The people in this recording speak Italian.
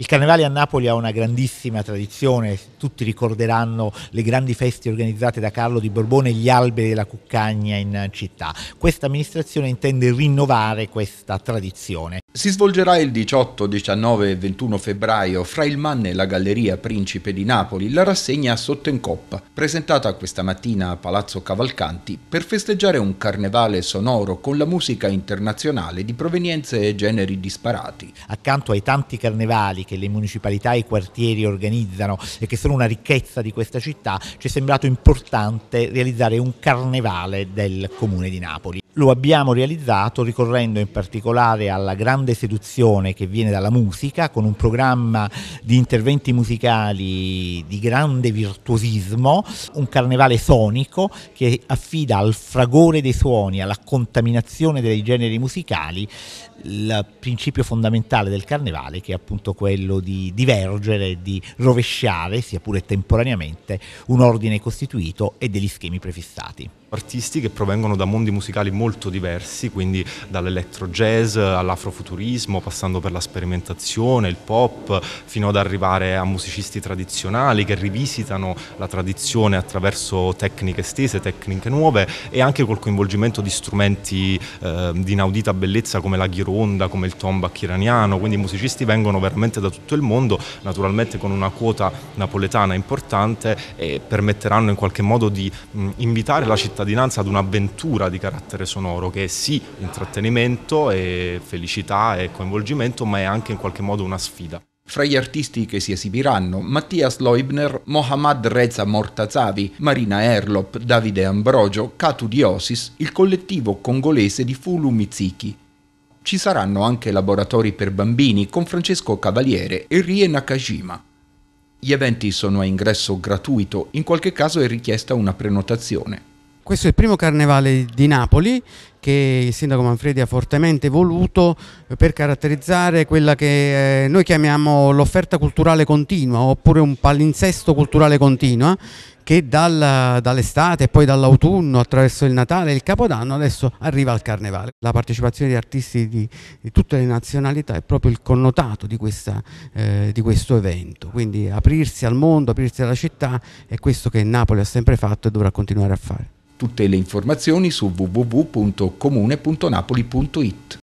Il carnevale a Napoli ha una grandissima tradizione, tutti ricorderanno le grandi feste organizzate da Carlo di Borbone e gli alberi della cuccagna in città. Questa amministrazione intende rinnovare questa tradizione. Si svolgerà il 18, 19 e 21 febbraio fra il Mann e la Galleria Principe di Napoli la rassegna Sotto in Coppa, presentata questa mattina a Palazzo Cavalcanti per festeggiare un carnevale sonoro con la musica internazionale di provenienze e generi disparati. Accanto ai tanti carnevali che le municipalità e i quartieri organizzano e che sono una ricchezza di questa città, ci è sembrato importante realizzare un carnevale del Comune di Napoli lo abbiamo realizzato ricorrendo in particolare alla grande seduzione che viene dalla musica, con un programma di interventi musicali di grande virtuosismo, un carnevale sonico che affida al fragore dei suoni, alla contaminazione dei generi musicali, il principio fondamentale del carnevale che è appunto quello di divergere, di rovesciare, sia pure temporaneamente, un ordine costituito e degli schemi prefissati artisti che provengono da mondi musicali molto diversi, quindi dall'elettro jazz all'afrofuturismo, passando per la sperimentazione, il pop, fino ad arrivare a musicisti tradizionali che rivisitano la tradizione attraverso tecniche estese, tecniche nuove e anche col coinvolgimento di strumenti eh, di inaudita bellezza come la ghironda, come il tombak iraniano, quindi i musicisti vengono veramente da tutto il mondo, naturalmente con una quota napoletana importante e permetteranno in qualche modo di mh, invitare la città cittadinanza ad un'avventura di carattere sonoro che è sì intrattenimento e felicità e coinvolgimento, ma è anche in qualche modo una sfida. Fra gli artisti che si esibiranno, Mattias Leubner, Mohammad Reza Mortazavi, Marina Erlop, Davide Ambrogio, Katu Diosis, il collettivo congolese di Fulu Miziki. Ci saranno anche laboratori per bambini con Francesco Cavaliere e Rie Nakajima. Gli eventi sono a ingresso gratuito, in qualche caso è richiesta una prenotazione. Questo è il primo carnevale di Napoli che il sindaco Manfredi ha fortemente voluto per caratterizzare quella che eh, noi chiamiamo l'offerta culturale continua oppure un palinsesto culturale continua che dal, dall'estate e poi dall'autunno attraverso il Natale e il Capodanno adesso arriva al Carnevale. La partecipazione di artisti di, di tutte le nazionalità è proprio il connotato di, questa, eh, di, questo evento, quindi aprirsi al mondo, aprirsi alla città è questo che Napoli ha sempre fatto e dovrà continuare a fare. Tutte le informazioni su www.comune.napoli.it.